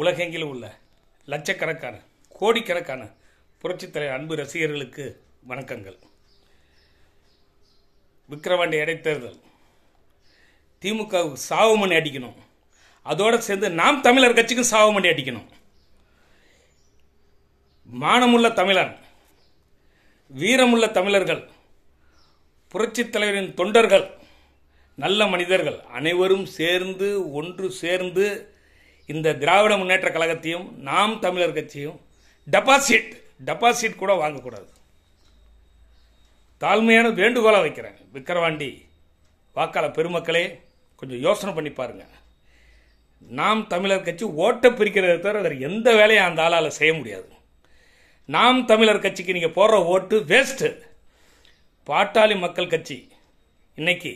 உலகெங்கிலும் உள்ள லட்சக்கணக்கான கோடிக்கணக்கான புரட்சித்தலை அன்பு ரசிகர்களுக்கு வணக்கங்கள் விக்கிரவாண்டி இடைத்தேர்தல் திமுகவுக்கு சாவு மணி அடிக்கணும் அதோடு சேர்ந்து நாம் தமிழர் கட்சிக்கும் சாவு மணி அடிக்கணும் மானமுள்ள தமிழன் வீரமுள்ள தமிழர்கள் புரட்சித் தலைவரின் தொண்டர்கள் நல்ல மனிதர்கள் அனைவரும் சேர்ந்து ஒன்று சேர்ந்து இந்த திராவிட முன்னேற்ற கழகத்தையும் நாம் தமிழர் கட்சியும் டெபாசிட் டெபாசிட் கூட வாங்கக்கூடாது தாழ்மையான வேண்டுகோளாக வைக்கிறேன் விக்கிரவாண்டி வாக்காள பெருமக்களே கொஞ்சம் யோசனை பண்ணி பாருங்க நாம் தமிழர் கட்சி ஓட்டை பிரிக்கிறத தவிர வேறு எந்த வேலையும் அந்த ஆளால் செய்ய முடியாது நாம் தமிழர் கட்சிக்கு நீங்கள் போடுற ஓட்டு வேஸ்ட்டு பாட்டாளி மக்கள் கட்சி இன்னைக்கு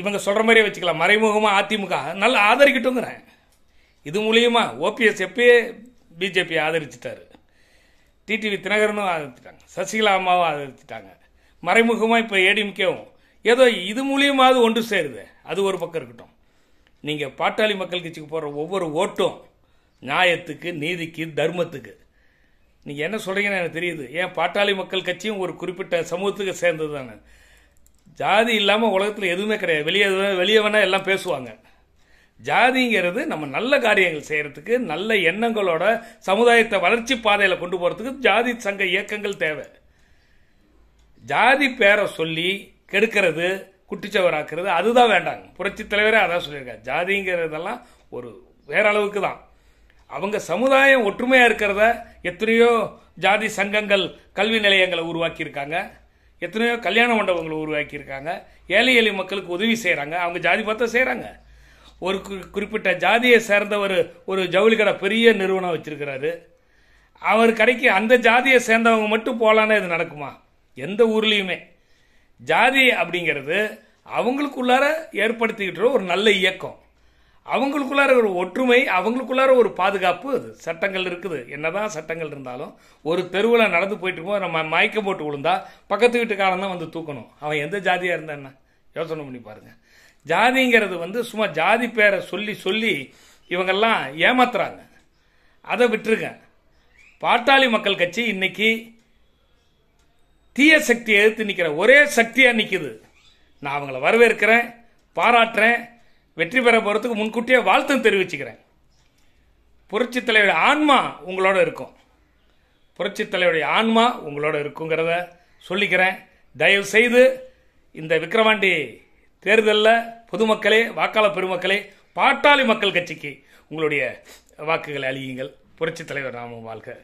இவங்க சொல்கிற மாதிரியே வச்சுக்கலாம் மறைமுகமாக அதிமுக நல்லா ஆதரிக்கட்டுங்கிறேன் இது மூலியமாக ஓபிஎஸ் எப்பயே பிஜேபி ஆதரிச்சிட்டாரு டிடிவி தினகரனும் ஆதரிச்சிட்டாங்க சசிகலா அம்மாவும் ஆதரிச்சிட்டாங்க மறைமுகமாக இப்போ ஏடிஎம்கேவும் ஏதோ இது மூலியமாவது ஒன்று சேருது அது ஒரு பக்கம் இருக்கட்டும் நீங்கள் பாட்டாளி மக்கள் கட்சிக்கு போகிற ஒவ்வொரு ஓட்டும் நியாயத்துக்கு நீதிக்கு தர்மத்துக்கு நீங்கள் என்ன சொல்கிறீங்கன்னு எனக்கு தெரியுது ஏன் பாட்டாளி மக்கள் கட்சியும் ஒரு குறிப்பிட்ட சமூகத்துக்கு சேர்ந்தது தானே ஜாதி இல்லாமல் உலகத்தில் எதுவுமே கிடையாது வெளியே வெளியே வேணால் எல்லாம் பேசுவாங்க ஜாதிங்கிறது நம்ம நல்ல காரியங்கள் செய்கிறதுக்கு நல்ல எண்ணங்களோட சமுதாயத்தை வளர்ச்சி பாதையில் கொண்டு போகிறதுக்கு ஜாதி சங்க இயக்கங்கள் தேவை ஜாதி பேரை சொல்லி கெடுக்கிறது குட்டிச்சவராக்குறது அதுதான் வேண்டாங்க புரட்சி தலைவரே அதான் சொல்லியிருக்காங்க ஜாதிங்கிறதெல்லாம் ஒரு வேற அளவுக்கு தான் அவங்க சமுதாயம் ஒற்றுமையாக இருக்கிறத எத்தனையோ ஜாதி சங்கங்கள் கல்வி நிலையங்களை உருவாக்கியிருக்காங்க எத்தனையோ கல்யாண மண்டபங்களை உருவாக்கியிருக்காங்க ஏழை எளிய மக்களுக்கு உதவி செய்கிறாங்க அவங்க ஜாதி பார்த்தா செய்கிறாங்க ஒரு குறிப்பிட்ட ஜாதியை சேர்ந்த ஒரு ஒரு ஜவுளி கடை பெரிய நிறுவனம் வச்சிருக்கிறாரு அவர் கடைக்கு அந்த ஜாதியை சேர்ந்தவங்க மட்டும் போகலான்னு இது நடக்குமா எந்த ஊர்லேயுமே ஜாதி அப்படிங்கிறது அவங்களுக்குள்ளார ஏற்படுத்திக்கிட்டு ஒரு நல்ல இயக்கம் அவங்களுக்குள்ளார ஒரு ஒற்றுமை அவங்களுக்குள்ளார ஒரு பாதுகாப்பு அது சட்டங்கள் இருக்குது என்னதான் சட்டங்கள் இருந்தாலும் ஒரு தெருவில் நடந்து போயிட்டு இருக்கும்போது நம்ம மயக்கம் போட்டு விழுந்தா பக்கத்து வீட்டுக்காரன் தான் வந்து தூக்கணும் அவன் எந்த ஜாதியாக இருந்தா என்ன யோசனை பண்ணி பாருங்கள் ஜாதிங்கிறது வந்து சும்மா ஜாதி பேரை சொல்லி சொல்லி இவங்கெல்லாம் ஏமாத்துறாங்க அதை விட்டுருங்க பாட்டாளி மக்கள் கட்சி இன்னைக்கு தீய சக்தியை எதிர்த்து நிற்கிற ஒரே சக்தியாக நிற்கிது நான் அவங்கள வரவேற்கிறேன் பாராட்டுறேன் வெற்றி பெற போகிறதுக்கு முன்கூட்டியே வாழ்த்தும் தெரிவிச்சுக்கிறேன் புரட்சி தலைவருடைய ஆன்மா உங்களோட இருக்கும் புரட்சி தலைவருடைய ஆன்மா உங்களோட இருக்குங்கிறத சொல்லிக்கிறேன் தயவு செய்து இந்த விக்கிரவாண்டி தேர்தலில் பொதுமக்களே வாக்காளர் பெருமக்களே பாட்டாளி மக்கள் கட்சிக்கு உங்களுடைய வாக்குகளை அழியுங்கள் புரட்சித் தலைவர் ராமு வாழ்க